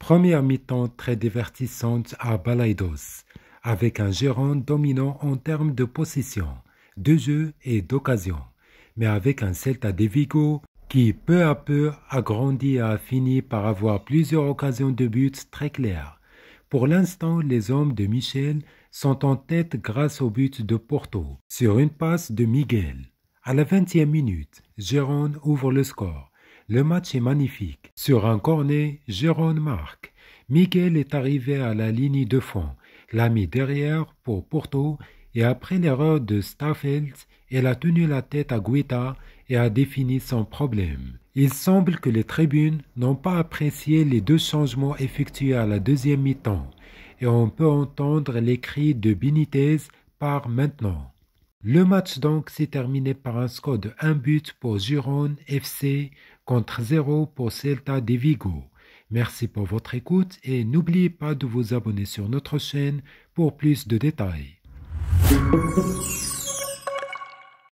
Première mi-temps très divertissante à Balaidos, avec un gérant dominant en termes de possession, de jeu et d'occasion, mais avec un Celta de Vigo qui peu à peu a grandi et a fini par avoir plusieurs occasions de but très claires. Pour l'instant, les hommes de Michel sont en tête grâce au but de Porto sur une passe de Miguel. À la 20e minute, Gérone ouvre le score le match est magnifique. Sur un cornet, Jérôme marque. Miguel est arrivé à la ligne de fond, l'a mis derrière pour Porto et après l'erreur de Staffeld, elle a tenu la tête à Guita et a défini son problème. Il semble que les tribunes n'ont pas apprécié les deux changements effectués à la deuxième mi-temps et on peut entendre les cris de Benitez par maintenant. Le match donc s'est terminé par un score de 1 but pour Jérôme FC contre 0 pour Celta de Vigo. Merci pour votre écoute et n'oubliez pas de vous abonner sur notre chaîne pour plus de détails.